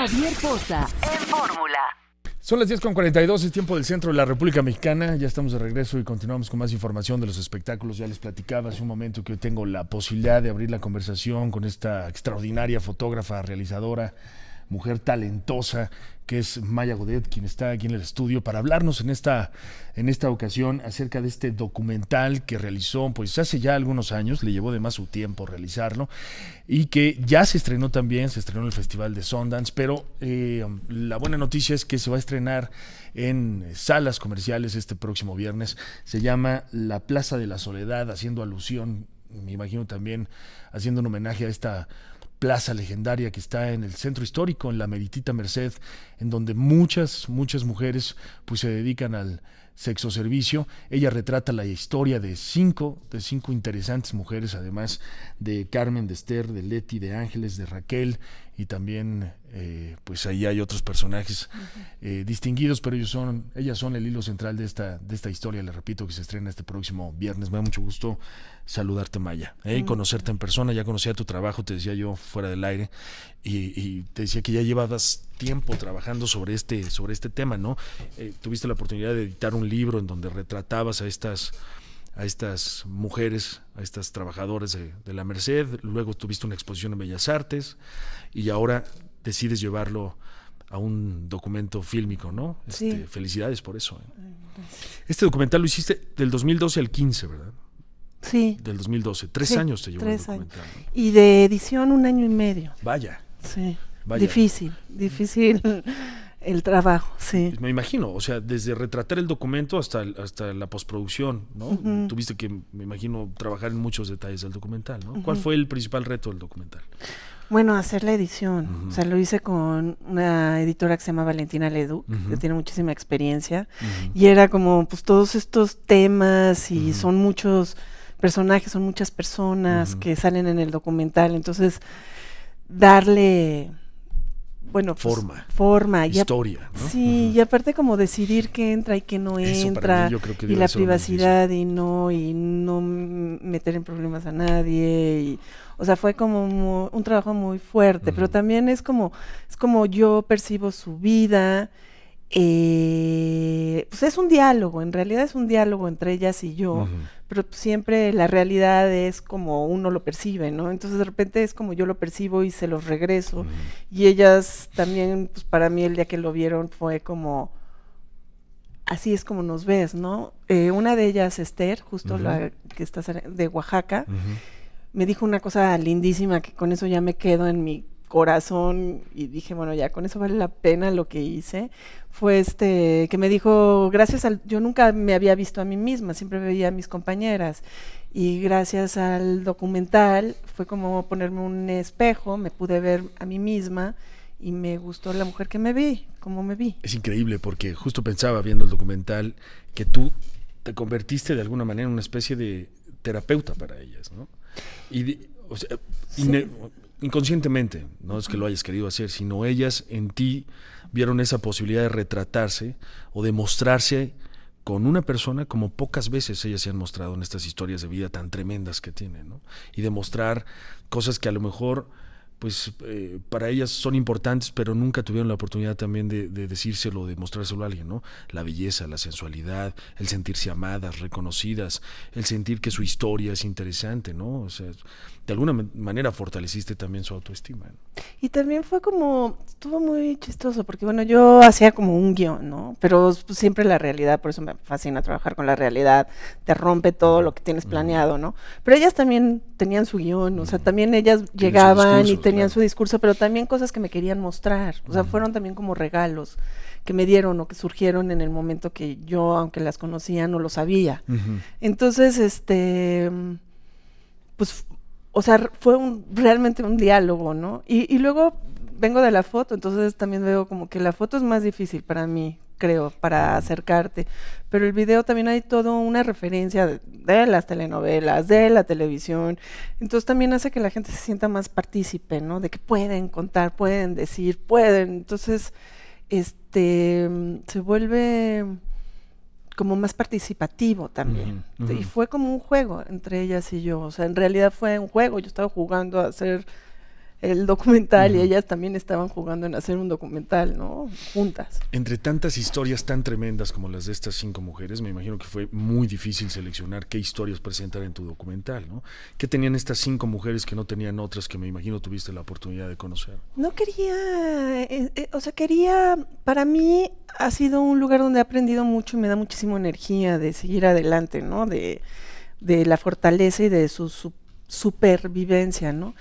Javier Poza en Fórmula. Son las con 10.42, es tiempo del centro de la República Mexicana. Ya estamos de regreso y continuamos con más información de los espectáculos. Ya les platicaba hace un momento que hoy tengo la posibilidad de abrir la conversación con esta extraordinaria fotógrafa, realizadora, mujer talentosa que es Maya Godet, quien está aquí en el estudio, para hablarnos en esta, en esta ocasión acerca de este documental que realizó pues hace ya algunos años, le llevó además su tiempo realizarlo, y que ya se estrenó también, se estrenó en el Festival de Sundance, pero eh, la buena noticia es que se va a estrenar en salas comerciales este próximo viernes, se llama La Plaza de la Soledad, haciendo alusión me imagino también haciendo un homenaje a esta plaza legendaria que está en el centro histórico, en la Meritita Merced, en donde muchas, muchas mujeres pues se dedican al Sexo Servicio. Ella retrata la historia de cinco, de cinco interesantes mujeres, además de Carmen, de Esther, de Leti, de Ángeles, de Raquel y también eh, pues ahí hay otros personajes eh, distinguidos, pero ellos son, ellas son el hilo central de esta, de esta historia, le repito, que se estrena este próximo viernes. Me da mucho gusto saludarte, Maya, eh, conocerte en persona, ya conocía tu trabajo, te decía yo fuera del aire, y, y te decía que ya llevabas tiempo trabajando sobre este, sobre este tema, ¿no? Eh, tuviste la oportunidad de editar un libro en donde retratabas a estas, a estas mujeres, a estas trabajadoras de, la Merced, luego tuviste una exposición en Bellas Artes y ahora decides llevarlo a un documento fílmico, ¿no? Este, felicidades por eso. ¿eh? Este documental lo hiciste del 2012 al 15, ¿verdad? Sí. Del 2012. Tres años te llevó el documental. Años. Y de edición un año y medio. Vaya. Sí. Difícil, difícil el trabajo, sí. Me imagino, o sea, desde retratar el documento hasta, hasta la postproducción, ¿no? Tuviste que, me imagino, trabajar en muchos detalles del documental, ¿no? ¿Cuál fue el principal reto del documental? Bueno, hacer la edición. O sea, lo hice con una editora que se llama Valentina Leduc, que tiene muchísima experiencia. Y era como, pues, todos estos temas y son muchos personajes, son muchas personas que salen en el documental. Entonces, darle bueno, pues, forma, historia, Sí, y aparte como decidir qué entra y qué no entra, y la privacidad y no y no meter en problemas a nadie y o sea, fue como un trabajo muy fuerte, pero también es como es como yo percibo su vida, eh, pues es un diálogo, en realidad es un diálogo entre ellas y yo, pero siempre la realidad es como uno lo percibe, ¿no? Entonces de repente es como yo lo percibo y se los regreso. Y ellas también, pues para mí el día que lo vieron fue como, así es como nos ves, ¿no? Eh, una de ellas, Esther, justo la que está de Oaxaca, me dijo una cosa lindísima que con eso ya me quedo en mi corazón y dije, bueno, ya con eso vale la pena lo que hice, fue este, que me dijo, gracias al, yo nunca me había visto a mí misma, siempre veía a mis compañeras y gracias al documental fue como ponerme un espejo, me pude ver a mí misma y me gustó la mujer que me vi, como me vi. Es increíble porque justo pensaba viendo el documental que tú te convertiste de alguna manera en una especie de terapeuta para ellas, ¿no? Y inconscientemente, no es que lo hayas querido hacer, sino ellas en ti vieron esa posibilidad de retratarse o de mostrarse con una persona como pocas veces ellas se han mostrado en estas historias de vida tan tremendas que tienen, ¿no? Y demostrar cosas que a lo mejor pues eh, para ellas son importantes, pero nunca tuvieron la oportunidad también de, de, decírselo, de mostrárselo a alguien, ¿no? La belleza, la sensualidad, el sentirse amadas, reconocidas, el sentir que su historia es interesante, ¿no? O sea, de alguna manera fortaleciste también su autoestima. Y también fue como, estuvo muy chistoso, porque bueno, yo hacía como un guión, ¿no? Pero siempre la realidad, por eso me fascina trabajar con la realidad, te rompe todo lo que tienes planeado, ¿no? Pero ellas también tenían su guión, o sea, también ellas llegaban y te tenían su discurso, pero también cosas que me querían mostrar. O sea, fueron también como regalos que me dieron o que surgieron en el momento que yo, aunque las conocía, no lo sabía. Entonces, este, pues, o sea, fue un, realmente un diálogo, ¿no? Y, y luego vengo de la foto, entonces también veo como que la foto es más difícil para mí creo, para acercarte. Pero el video también hay toda una referencia de, las telenovelas, de la televisión. Entonces también hace que la gente se sienta más partícipe, ¿no? De que pueden contar, pueden decir, pueden. Entonces, este, se vuelve como más participativo también. Y fue como un juego entre ellas y yo. O sea, en realidad fue un juego. Yo estaba jugando a hacer el documental y ellas también estaban jugando en hacer un documental, ¿no? Juntas. Entre tantas historias tan tremendas como las de estas cinco mujeres, me imagino que fue muy difícil seleccionar qué historias presentar en tu documental, ¿no? ¿Qué tenían estas cinco mujeres que no tenían otras que me imagino tuviste la oportunidad de conocer? No quería, eh, eh, o sea, quería, para mí ha sido un lugar donde he aprendido mucho y me da muchísima energía de seguir adelante, ¿no? De, la fortaleza y de su supervivencia, ¿no?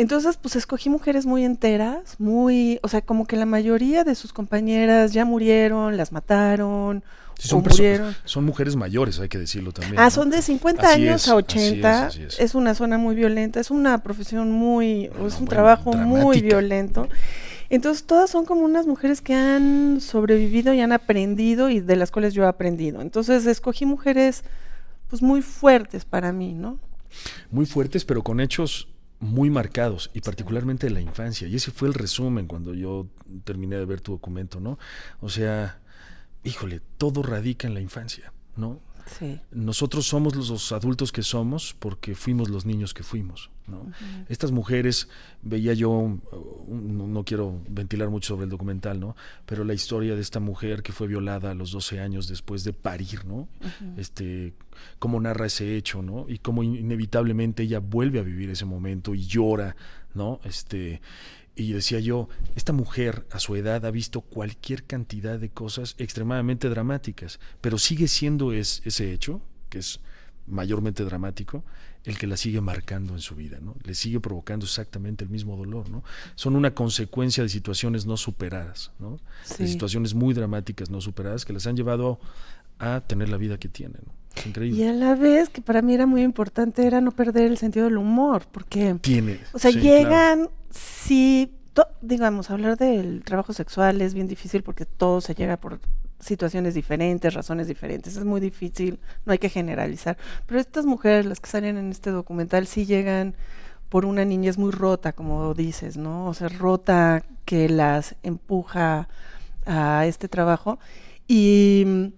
Entonces, pues escogí mujeres muy enteras, muy, o sea, como que la mayoría de sus compañeras ya murieron, las mataron, son murieron. Son mujeres mayores, hay que decirlo también. Ah, son de 50 años a 80. es, una zona muy violenta, es una profesión muy, es un trabajo muy violento. Entonces, todas son como unas mujeres que han sobrevivido y han aprendido y de las cuales yo he aprendido. Entonces, escogí mujeres pues muy fuertes para mí, ¿no? Muy fuertes, pero con hechos muy marcados y particularmente de la infancia. Y ese fue el resumen cuando yo terminé de ver tu documento, ¿no? O sea, híjole, todo radica en la infancia, ¿no? Nosotros somos los adultos que somos porque fuimos los niños que fuimos. Estas mujeres, veía yo, uh, no, quiero ventilar mucho sobre el documental, ¿no? Pero la historia de esta mujer que fue violada a los 12 años después de parir, ¿no? Este, cómo narra ese hecho, ¿no? Y cómo inevitablemente ella vuelve a vivir ese momento y llora, ¿no? Este, y decía yo, esta mujer a su edad ha visto cualquier cantidad de cosas extremadamente dramáticas, pero sigue siendo es, ese hecho, que es mayormente dramático, el que la sigue marcando en su vida, ¿no? Le sigue provocando exactamente el mismo dolor, ¿no? Son una consecuencia de situaciones no superadas, ¿no? De situaciones muy dramáticas no superadas que las han llevado a tener la vida que tienen, increíble. Y a la vez que para mí era muy importante era no perder el sentido del humor, porque tiene, o sea, llegan si, digamos, hablar del trabajo sexual es bien difícil porque todo se llega por situaciones diferentes, razones diferentes. Es muy difícil, no hay que generalizar. Pero estas mujeres, las que salen en este documental, sí llegan por una niñez muy rota, como dices, ¿no? O sea, rota que las empuja a este trabajo. Y,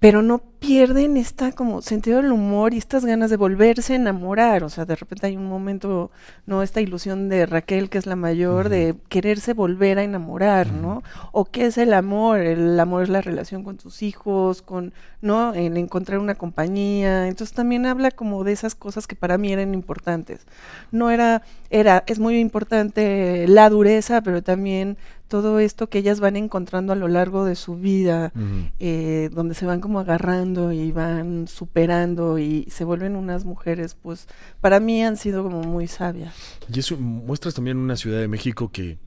pero no pierden esta como sentido del humor y estas ganas de volverse a enamorar. O sea, de repente hay un momento, ¿no? Esta ilusión de Raquel, que es la mayor, de quererse volver a enamorar, ¿no? O qué es el amor. El amor es la relación con tus hijos, con, ¿no? En encontrar una compañía. Entonces también habla como de esas cosas que para mí eran importantes. No era, era, es muy importante la dureza, pero también todo esto que ellas van encontrando a lo largo de su vida, eh, donde se van como agarrando y van superando y se vuelven unas mujeres, pues para mí han sido como muy sabias. Y eso muestras también una Ciudad de México que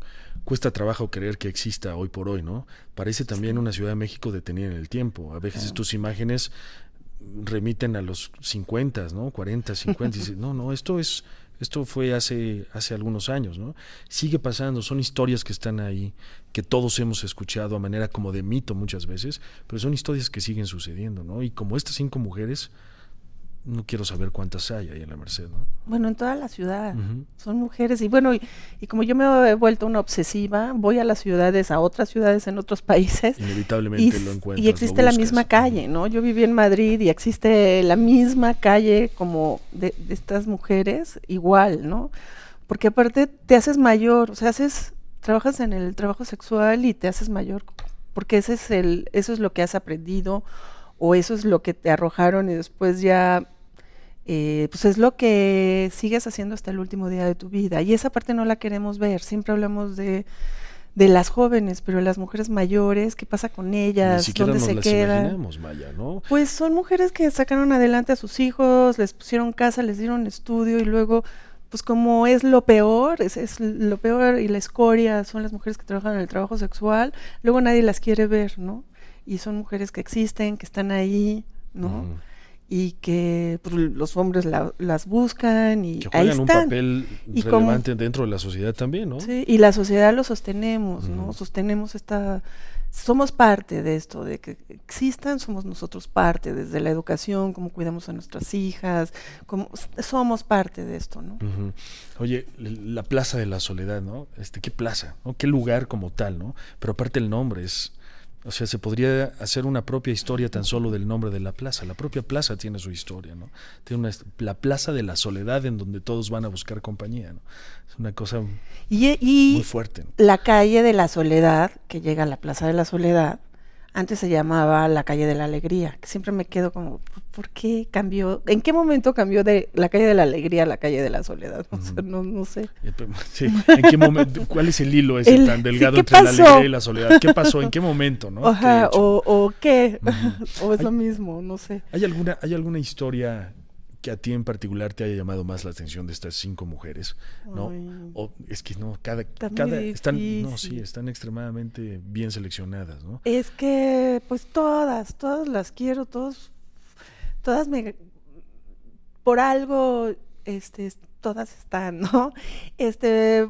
cuesta trabajo creer que exista hoy por hoy, ¿no? Parece también una Ciudad de México detenida en el tiempo. A veces tus imágenes remiten a los 50, ¿no? 40, 50. Y no, no, esto es esto fue hace, hace algunos años, ¿no? Sigue pasando, son historias que están ahí, que todos hemos escuchado a manera como de mito muchas veces, pero son historias que siguen sucediendo, ¿no? Y como estas cinco mujeres, no quiero saber cuántas hay ahí en la Merced, ¿no? Bueno, en toda la ciudad. Son mujeres. Y bueno, y, como yo me he vuelto una obsesiva, voy a las ciudades, a otras ciudades en otros países. Inevitablemente y, lo encuentro. Y existe la misma calle, ¿no? Yo viví en Madrid y existe la misma calle como de, estas mujeres, igual, ¿no? Porque aparte te haces mayor, o sea, haces, trabajas en el trabajo sexual y te haces mayor, porque ese es el, eso es lo que has aprendido o eso es lo que te arrojaron y después ya eh, pues es lo que sigues haciendo hasta el último día de tu vida. Y esa parte no la queremos ver, siempre hablamos de, de las jóvenes, pero las mujeres mayores, ¿qué pasa con ellas? ¿Dónde se quedan? Pues son mujeres que sacaron adelante a sus hijos, les pusieron casa, les dieron estudio y luego pues como es lo peor, es, lo peor y la escoria son las mujeres que trabajan en el trabajo sexual, luego nadie las quiere ver, ¿no? Y son mujeres que existen, que están ahí, ¿no? y que pues, los hombres las buscan y que juegan un papel y relevante dentro de la sociedad también, ¿no? Sí, y la sociedad lo sostenemos, ¿no? Sostenemos esta somos parte de esto, de que existan, somos nosotros parte, desde la educación, cómo cuidamos a nuestras hijas, cómo, somos parte de esto, ¿no? Oye, la Plaza de la Soledad, ¿no? Este, ¿Qué plaza? ¿Qué lugar como tal, ¿no? Pero aparte el nombre es, o sea, se podría hacer una propia historia tan solo del nombre de la plaza. La propia plaza tiene su historia, ¿no? Tiene una, la plaza de la soledad en donde todos van a buscar compañía, ¿no? Es una cosa muy fuerte. La calle de la soledad, que llega a la plaza de la soledad, antes se llamaba la calle de la alegría. siempre me quedo como, ¿por qué cambió? ¿En qué momento cambió de la calle de la alegría a la calle de la soledad? no, sé. ¿Cuál es el hilo ese tan delgado entre la alegría y la soledad? ¿Qué pasó? ¿En qué momento? ¿no? o, qué, o es lo mismo, no sé. ¿Hay alguna, hay alguna historia a ti en particular te haya llamado más la atención de estas cinco mujeres, ¿no? o, es que no, cada, cada están, no, sí, están extremadamente bien seleccionadas, ¿no? Es que, pues todas, todas las quiero, todas todas me, por algo, este, todas están, ¿no? Este,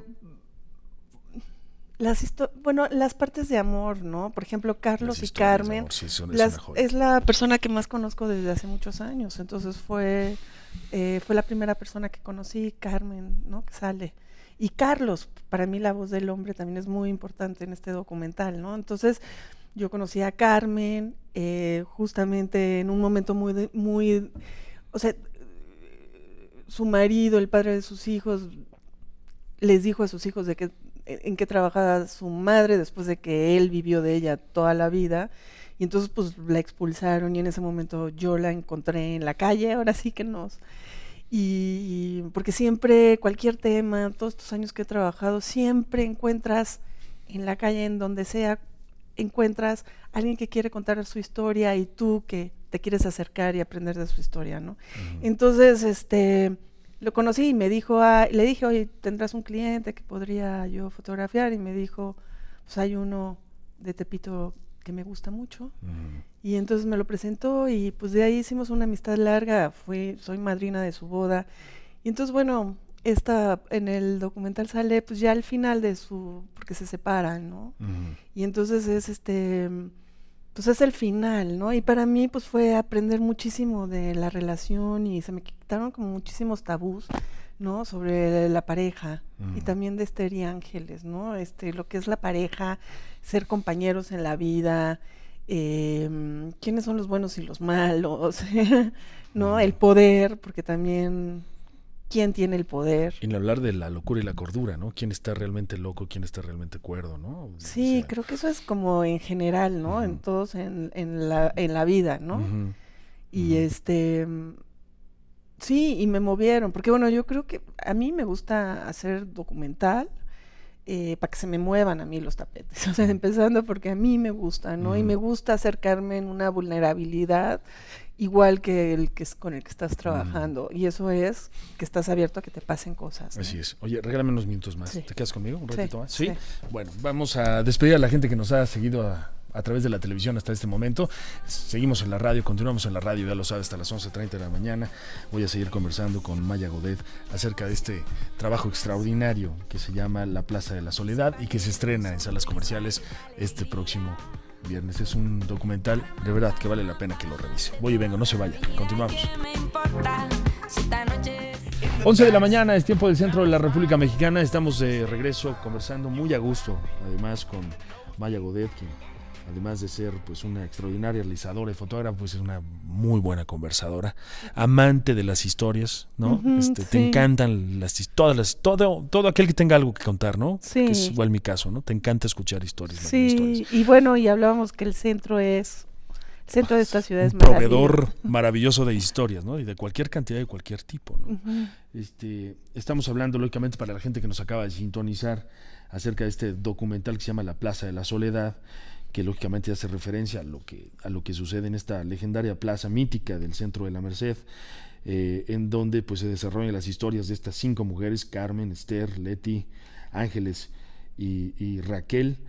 las bueno, las partes de amor, ¿no? Por ejemplo, Carlos y Carmen es, la persona que más conozco desde hace muchos años, entonces fue eh, fue la primera persona que conocí, Carmen, ¿no? Que sale y Carlos, para mí la voz del hombre también es muy importante en este documental, ¿no? Entonces yo conocí a Carmen eh, justamente en un momento muy muy, o sea, su marido, el padre de sus hijos les dijo a sus hijos de que en qué trabajaba su madre después de que él vivió de ella toda la vida. Y entonces pues la expulsaron y en ese momento yo la encontré en la calle, ahora sí que nos... Y, porque siempre, cualquier tema, todos estos años que he trabajado, siempre encuentras en la calle, en donde sea, encuentras alguien que quiere contar su historia y tú que te quieres acercar y aprender de su historia, ¿no? Entonces, este lo conocí y me dijo, le dije, oye, tendrás un cliente que podría yo fotografiar y me dijo, pues hay uno de Tepito que me gusta mucho. Mm. Y entonces me lo presentó y pues de ahí hicimos una amistad larga, fui, soy madrina de su boda. Y entonces, bueno, esta, en el documental sale pues ya al final de su, porque se separan, ¿no? Y entonces es este pues es el final, ¿no? Y para mí pues fue aprender muchísimo de la relación y se me quitaron como muchísimos tabús, ¿no? Sobre la pareja y también de Esther y Ángeles, ¿no? Este, lo que es la pareja, ser compañeros en la vida, em, quiénes son los buenos y los malos, ¿no? El poder, porque también quién tiene el poder. Y hablar de la locura y la cordura, ¿no? ¿Quién está realmente loco, quién está realmente cuerdo, ¿no? Sí, creo que eso es como en general, ¿no? En todos, en, la, en la vida, ¿no? Y este, sí, y me movieron, porque bueno, yo creo que a mí me gusta hacer documental, eh, para que se me muevan a mí los tapetes. O sea, empezando porque a mí me gusta, ¿no? Y me gusta acercarme en una vulnerabilidad igual que el que es con el que estás trabajando. Y eso es que estás abierto a que te pasen cosas. Así es. Oye, regálame unos minutos más. ¿Te quedas conmigo un ratito más? Bueno, vamos a despedir a la gente que nos ha seguido a, a través de la televisión hasta este momento. Seguimos en la radio, continuamos en la radio, ya lo sabe, hasta las 11.30 de la mañana. Voy a seguir conversando con Maya Godet acerca de este trabajo extraordinario que se llama La Plaza de la Soledad y que se estrena en salas comerciales este próximo viernes. Es un documental de verdad que vale la pena que lo revise. Voy y vengo, no se vaya. Continuamos. 11 de la mañana es tiempo del centro de la República Mexicana. Estamos de regreso conversando muy a gusto, además con Maya Godet, quien además de ser pues una extraordinaria realizadora y fotógrafa, pues es una muy buena conversadora, amante de las historias, ¿no? Este, te encantan las todas las todo todo aquel que tenga algo que contar, ¿no? Sí. Que es igual mi caso, ¿no? Te encanta escuchar historias. Sí. Y bueno, y hablábamos que el centro es el centro de esta ciudad es un proveedor maravilloso de historias, ¿no? Y de cualquier cantidad de cualquier tipo, ¿no? Este, estamos hablando lógicamente para la gente que nos acaba de sintonizar acerca de este documental que se llama La Plaza de la Soledad que lógicamente hace referencia a lo que, a lo que sucede en esta legendaria plaza mítica del centro de la Merced, eh, en donde pues, se desarrollan las historias de estas cinco mujeres, Carmen, Esther, Leti, Ángeles y, Raquel,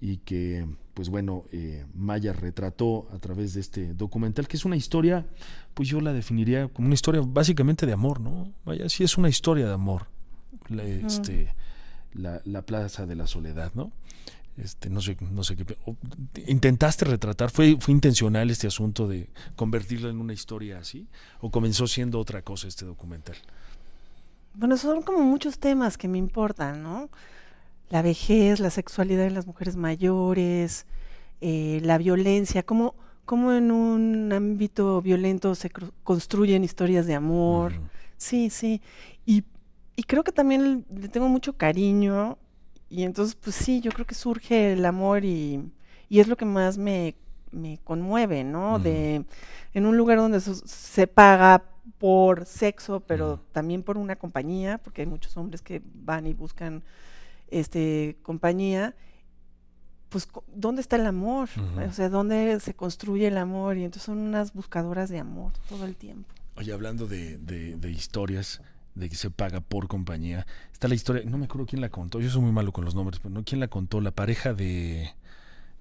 y que, pues bueno, eh, Maya retrató a través de este documental, que es una historia, pues yo la definiría como una historia básicamente de amor, ¿no? Maya sí es una historia de amor, este, la, la Plaza de la Soledad, ¿no? Este, no sé, sé qué. ¿Intentaste retratar? ¿Fue, ¿Fue intencional este asunto de convertirlo en una historia así? ¿O comenzó siendo otra cosa este documental? Bueno, son como muchos temas que me importan, ¿no? La vejez, la sexualidad de las mujeres mayores, eh, la violencia, cómo, en un ámbito violento se construyen historias de amor. Sí, sí. Y, y creo que también le tengo mucho cariño y entonces, pues sí, yo creo que surge el amor y, es lo que más me, conmueve, ¿no? De en un lugar donde se paga por sexo, pero también por una compañía, porque hay muchos hombres que van y buscan este compañía. Pues, ¿dónde está el amor? O sea, ¿dónde se construye el amor? Y entonces son unas buscadoras de amor todo el tiempo. Oye, hablando de, de historias, de que se paga por compañía. Está la historia, no me acuerdo quién la contó, yo soy muy malo con los nombres, pero no, ¿quién la contó? La pareja de...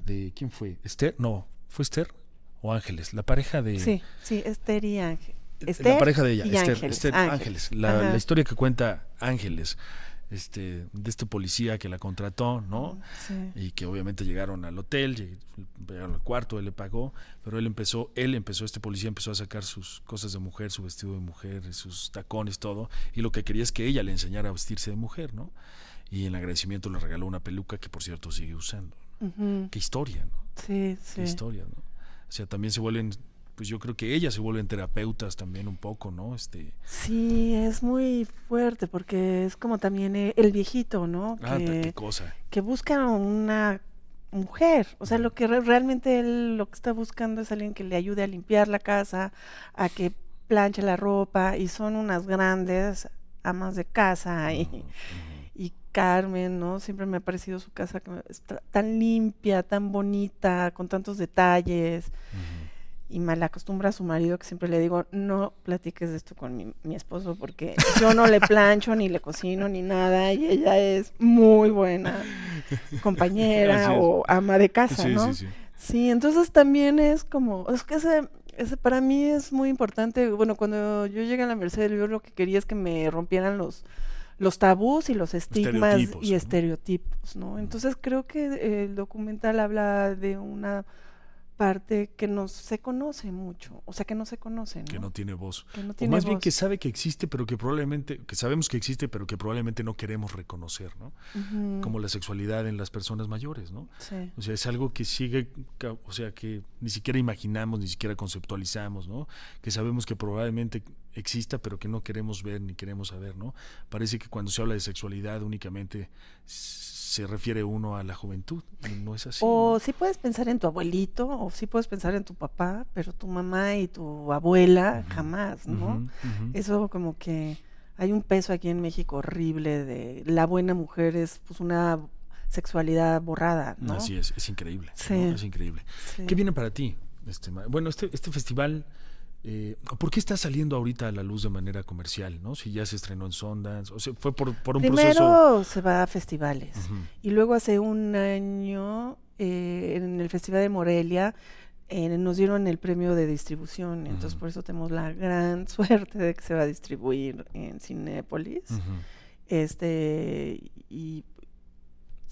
de ¿Quién fue? ¿Esther? No, ¿fue Esther o Ángeles? La pareja de... Sí, sí, Esther y Ángeles la pareja de ella, Esther, Ángeles, Ángeles. la, historia que cuenta Ángeles este, de este policía que la contrató, ¿no? Y que obviamente llegaron al hotel, llegaron al cuarto, él le pagó, pero él empezó, él empezó, este policía empezó a sacar sus cosas de mujer, su vestido de mujer, sus tacones, todo, y lo que quería es que ella le enseñara a vestirse de mujer, ¿no? Y en agradecimiento le regaló una peluca que por cierto sigue usando. Qué historia, ¿no? Sí, sí. Qué historia, ¿no? O sea, también se vuelven pues yo creo que ellas se vuelven terapeutas también un poco, ¿no? Este... Sí, es muy fuerte porque es como también eh, el viejito, ¿no? Ah, qué cosa. Que busca una mujer, o sea, lo que realmente él lo que está buscando es alguien que le ayude a limpiar la casa, a que planche la ropa y son unas grandes amas de casa y, Carmen, ¿no? Siempre me ha parecido su casa tan limpia, tan bonita, con tantos detalles y mal acostumbra a su marido que siempre le digo, no platiques de esto con mi, esposo porque yo no le plancho, ni le cocino, ni nada, y ella es muy buena compañera o ama de casa, sí, ¿no? Sí, entonces también es como, es que ese, para mí es muy importante, bueno, cuando yo llegué a la Mercedes, yo lo que quería es que me rompieran los los tabús y los estigmas y estereotipos, ¿no? Entonces creo que el documental habla de una parte que no se conoce mucho, o sea, que no se conoce, ¿no? Que no tiene voz. o más bien que sabe que existe, pero que probablemente, que sabemos que existe, pero que probablemente no queremos reconocer, ¿no? Como la sexualidad en las personas mayores, ¿no? Sí. O sea, es algo que sigue, o sea, que ni siquiera imaginamos, ni siquiera conceptualizamos, ¿no? Que sabemos que probablemente exista, pero que no queremos ver ni queremos saber, ¿no? Parece que cuando se habla de sexualidad únicamente se refiere uno a la juventud no es así. O sí puedes pensar en tu abuelito, o sí puedes pensar en tu papá, pero tu mamá y tu abuela jamás, ¿no? Eso como que hay un peso aquí en México horrible de la buena mujer es pues una sexualidad borrada, ¿no? Así es, es increíble. Es increíble. ¿Qué viene para ti? Este, bueno, este, este festival eh, ¿Por qué está saliendo ahorita a la luz de manera comercial? ¿no? Si ya se estrenó en Sundance, o sea, fue por, un proceso. Primero se va a festivales y luego hace un año eh, en el Festival de Morelia eh, nos dieron el premio de distribución, entonces por eso tenemos la gran suerte de que se va a distribuir en Cinépolis. Este, y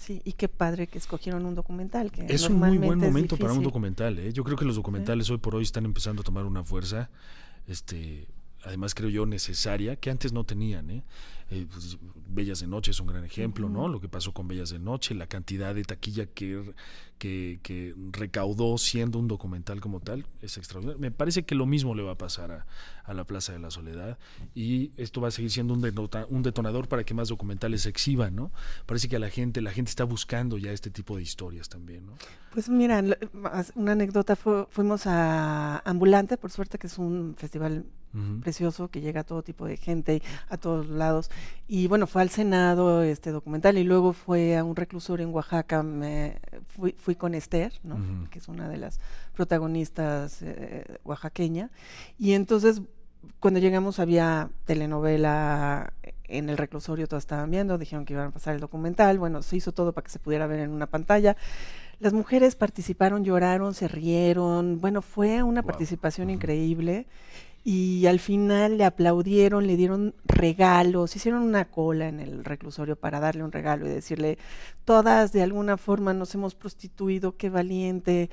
Sí, y qué padre que escogieron un documental. Que es un muy buen momento para un documental. ¿eh? Yo creo que los documentales hoy por hoy están empezando a tomar una fuerza, este, además creo yo necesaria, que antes no tenían. ¿eh? Eh, pues, Bellas de Noche es un gran ejemplo, ¿no? Lo que pasó con Bellas de Noche, la cantidad de taquilla que que, recaudó siendo un documental como tal es extraordinario. Me parece que lo mismo le va a pasar a, la Plaza de la Soledad y esto va a seguir siendo un, detonador para que más documentales se exhiban, ¿no? Parece que a la gente, la gente está buscando ya este tipo de historias también, ¿no? Pues mira, una anécdota, fuimos a Ambulante, por suerte que es un festival precioso que llega a todo tipo de gente, a todos lados. Y bueno, fue al Senado este documental y luego fue a un reclusor en Oaxaca, fui con Esther, que es una de las protagonistas eh, oaxaqueña. Y entonces, cuando llegamos había telenovela en el reclusorio, todas estaban viendo, dijeron que iban a pasar el documental. Bueno, se hizo todo para que se pudiera ver en una pantalla. Las mujeres participaron, lloraron, se rieron. Bueno, fue una participación increíble y al final le aplaudieron, le dieron regalos, hicieron una cola en el reclusorio para darle un regalo y decirle, todas de alguna forma nos hemos prostituido, qué valiente,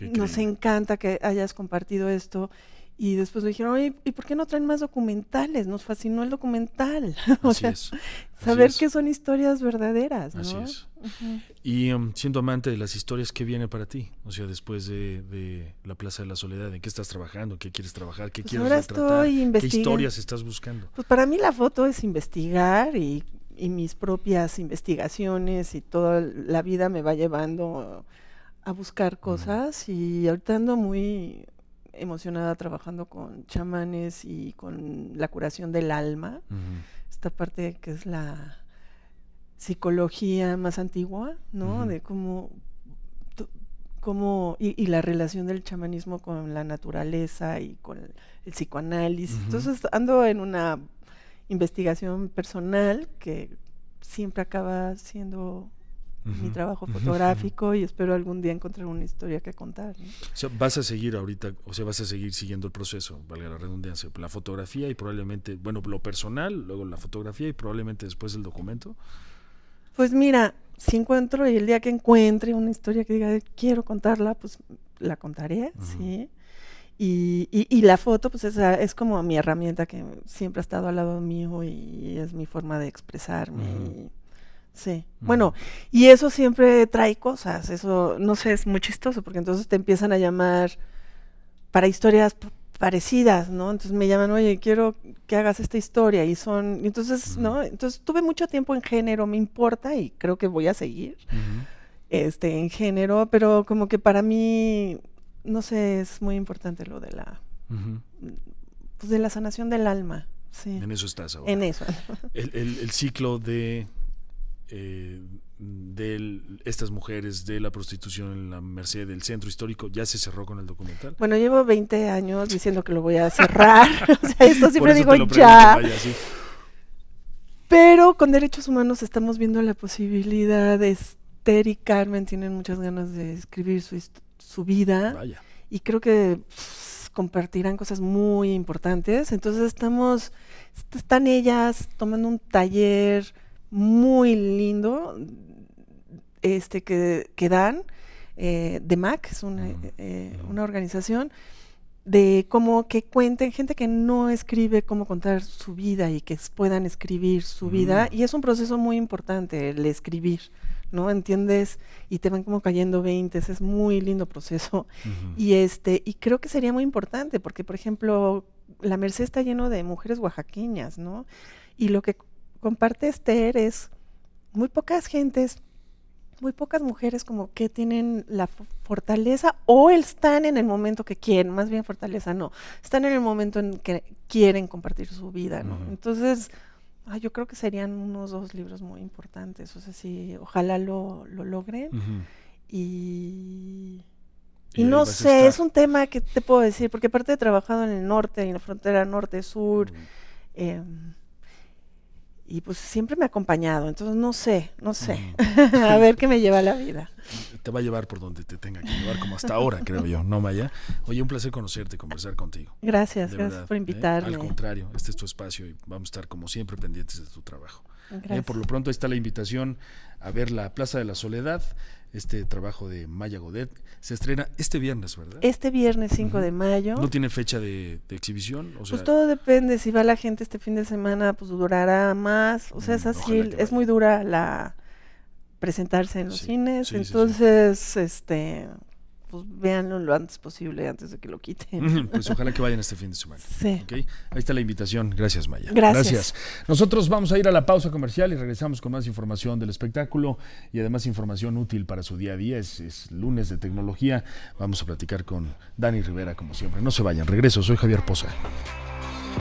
nos encanta que hayas compartido esto. Y después me dijeron, oye, ¿y por qué no traen más documentales? Nos fascinó el documental. Así es. saber que son historias verdaderas. ¿no? Así es. Y um, siendo amante de las historias, ¿qué viene para ti? O sea, después de, la Plaza de la Soledad, ¿en qué estás trabajando? ¿Qué quieres trabajar? ¿Qué pues quieres retratar? ¿Qué historias estás buscando? Pues para mí la foto es investigar y, mis propias investigaciones y toda la vida me va llevando a buscar cosas y ahorita ando muy emocionada trabajando con chamanes y con la curación del alma, esta parte que es la psicología más antigua, ¿no? De cómo, cómo y, la relación del chamanismo con la naturaleza y con el, psicoanálisis. Entonces ando en una investigación personal que siempre acaba siendo mi trabajo fotográfico y espero algún día encontrar una historia que contar. vas a seguir ahorita, o sea, vas a seguir siguiendo el proceso, valga la redundancia, la fotografía y probablemente, bueno, lo personal, luego la fotografía y probablemente después el documento. Pues mira, si encuentro y el día que encuentre una historia que diga quiero contarla, pues la contaré, sí. Y, la foto, pues es como mi herramienta que siempre ha estado al lado mío y es mi forma de expresarme. Sí. Bueno, y eso siempre trae cosas, eso no sé, es muy chistoso, porque entonces te empiezan a llamar para historias parecidas, ¿no? Entonces me llaman, oye, quiero que hagas esta historia y son, entonces, ¿no? Entonces tuve mucho tiempo en género, me importa y creo que voy a seguir, este, en género, pero como que para mí, no sé, es muy importante lo de la, pues de la sanación del alma, En eso estás ahora. En eso. el ciclo de eh, de estas mujeres de la prostitución en la merced del centro histórico ya se cerró con el documental? Bueno, llevo 20 años diciendo que lo voy a cerrar. o sea, esto siempre digo ya. Pero con derechos humanos estamos viendo la posibilidad. Esther y Carmen tienen muchas ganas de escribir su, vida. Y creo que compartirán cosas muy importantes. Entonces estamos, están ellas tomando un taller muy lindo este, que, dan eh, de MAC, es una, eh, eh, una organización de como que cuenten gente que no escribe cómo contar su vida y que puedan escribir su vida mm. y es un proceso muy importante el escribir no entiendes y te van como cayendo veintes es muy lindo proceso y este y creo que sería muy importante porque por ejemplo la merced está lleno de mujeres oaxaqueñas no y lo que comparte este eres muy pocas gentes, muy pocas mujeres como que tienen la fortaleza o están en el momento que quieren, más bien fortaleza no, están en el momento en que quieren compartir su vida, ¿no? Entonces, ah, yo creo que serían unos dos libros muy importantes, o sea, sí, ojalá lo, lo logren y... no sé, es un tema que te puedo decir, porque aparte he trabajado en el norte, en la frontera norte-sur, eh, y pues siempre me ha acompañado, entonces no sé, no sé, mm. a ver qué me lleva la vida te va a llevar por donde te tenga que llevar, como hasta ahora, creo yo, ¿no, Maya? Oye, un placer conocerte, conversar contigo. Gracias, gracias por ¿eh? invitarme. Al contrario, este es tu espacio y vamos a estar como siempre pendientes de tu trabajo. ¿Eh? por lo pronto ahí está la invitación a ver la Plaza de la Soledad, este trabajo de Maya Godet. Se estrena este viernes, ¿verdad? Este viernes 5 de mayo. ¿No tiene fecha de, exhibición? pues todo depende, si va la gente este fin de semana, pues durará más. O sea, mm, es así, es muy dura la, presentarse en los cines. Entonces, este pues véanlo lo antes posible, antes de que lo quiten. Pues ojalá que vayan este fin de semana. Sí. Ahí está la invitación. Gracias, Maya. Gracias. Nosotros vamos a ir a la pausa comercial y regresamos con más información del espectáculo y además información útil para su día a día. Es, es lunes de tecnología. Vamos a platicar con Dani Rivera, como siempre. No se vayan. Regreso. Soy Javier Poza.